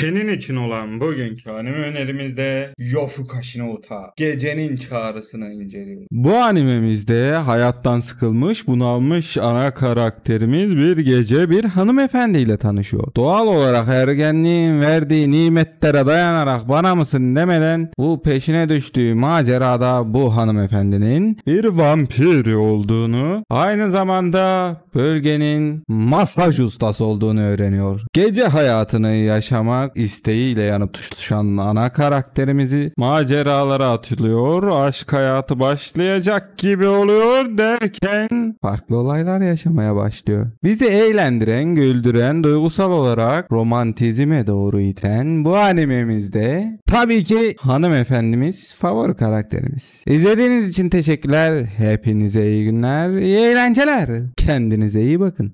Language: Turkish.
Senin için olan bugünkü anime önerimizde Yofu Kashinouta Gecenin Çağrısını inceliyoruz. Bu animemizde hayattan sıkılmış, bunalmış ana karakterimiz bir gece bir hanımefendiyle tanışıyor. Doğal olarak ergenliğin verdiği nimetlere dayanarak bana mısın demeden bu peşine düştüğü macerada bu hanımefendinin bir vampir olduğunu, aynı zamanda bölgenin masaj ustası olduğunu öğreniyor. Gece hayatını yaşamak olmak isteğiyle yanıp tutuşan ana karakterimizi maceralara atılıyor. Aşk hayatı başlayacak gibi oluyor derken farklı olaylar yaşamaya başlıyor. Bizi eğlendiren, güldüren, duygusal olarak romantizme doğru iten bu animemizde tabii ki hanımefendimiz favori karakterimiz. İzlediğiniz için teşekkürler. Hepinize iyi günler, iyi eğlenceler. Kendinize iyi bakın.